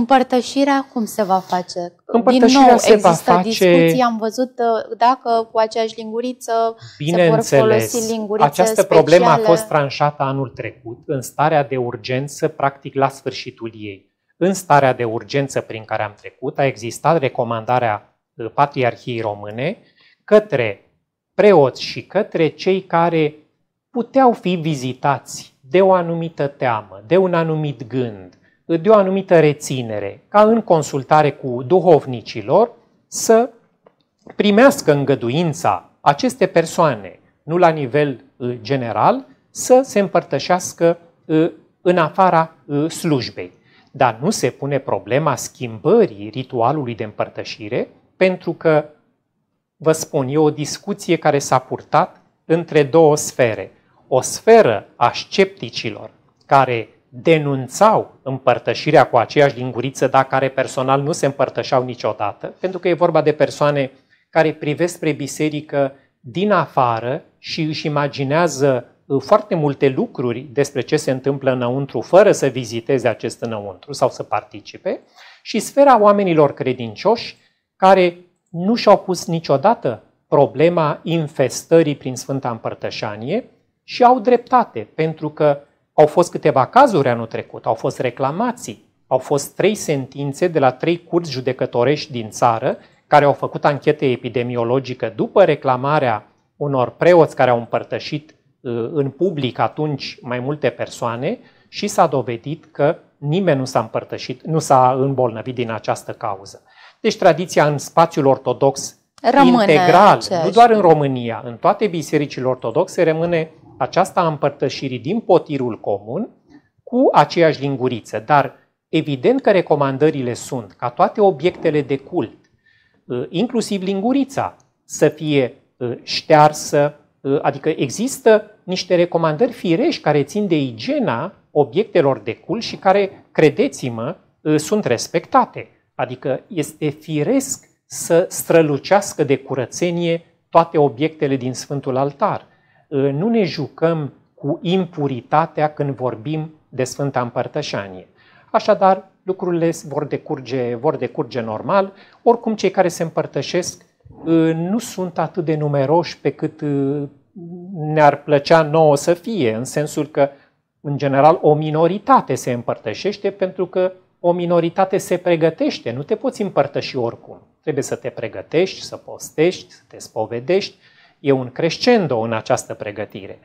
Împărtășirea cum se va face? Împărtășirea Din nou, se există va face... discuții, am văzut uh, dacă cu aceeași linguriță se vor folosi lingurițe Această speciale. problemă a fost tranșată anul trecut în starea de urgență, practic la sfârșitul ei. În starea de urgență prin care am trecut a existat recomandarea uh, Patriarhiei Române către preoți și către cei care puteau fi vizitați de o anumită teamă, de un anumit gând, de o anumită reținere, ca în consultare cu duhovnicilor să primească îngăduința aceste persoane, nu la nivel ă, general, să se împărtășească ă, în afara ă, slujbei. Dar nu se pune problema schimbării ritualului de împărtășire, pentru că, vă spun, e o discuție care s-a purtat între două sfere. O sferă a scepticilor, care denunțau împărtășirea cu aceeași linguriță, dar care personal nu se împărtășeau niciodată, pentru că e vorba de persoane care privesc spre biserică din afară și își imaginează uh, foarte multe lucruri despre ce se întâmplă înăuntru, fără să viziteze acest înăuntru sau să participe, și sfera oamenilor credincioși care nu și-au pus niciodată problema infestării prin Sfânta Împărtășanie și au dreptate, pentru că au fost câteva cazuri anul trecut, au fost reclamații, au fost trei sentințe de la trei curți judecătorești din țară care au făcut anchete epidemiologică după reclamarea unor preoți care au împărtășit uh, în public atunci mai multe persoane și s-a dovedit că nimeni nu s-a împărtășit, nu s-a îmbolnăvit din această cauză. Deci tradiția în spațiul ortodox rămâne integral, aceeași. nu doar în România, în toate bisericile ortodoxe rămâne aceasta a împărtășirii din potirul comun cu aceeași linguriță, dar evident că recomandările sunt ca toate obiectele de cult, ă, inclusiv lingurița, să fie ă, ștearsă, ă, adică există niște recomandări firești care țin de igiena obiectelor de cult și care, credeți-mă, sunt respectate. Adică este firesc să strălucească de curățenie toate obiectele din Sfântul Altar. Ă, nu ne jucăm cu impuritatea când vorbim de Sfânta Împărtășanie. Așadar, lucrurile vor decurge, vor decurge normal, oricum cei care se împărtășesc ă, nu sunt atât de numeroși pe cât ă, ne-ar plăcea nouă să fie, în sensul că, în general, o minoritate se împărtășește pentru că o minoritate se pregătește, nu te poți împărtăși oricum. Trebuie să te pregătești, să postești, să te spovedești, e un crescendo în această pregătire.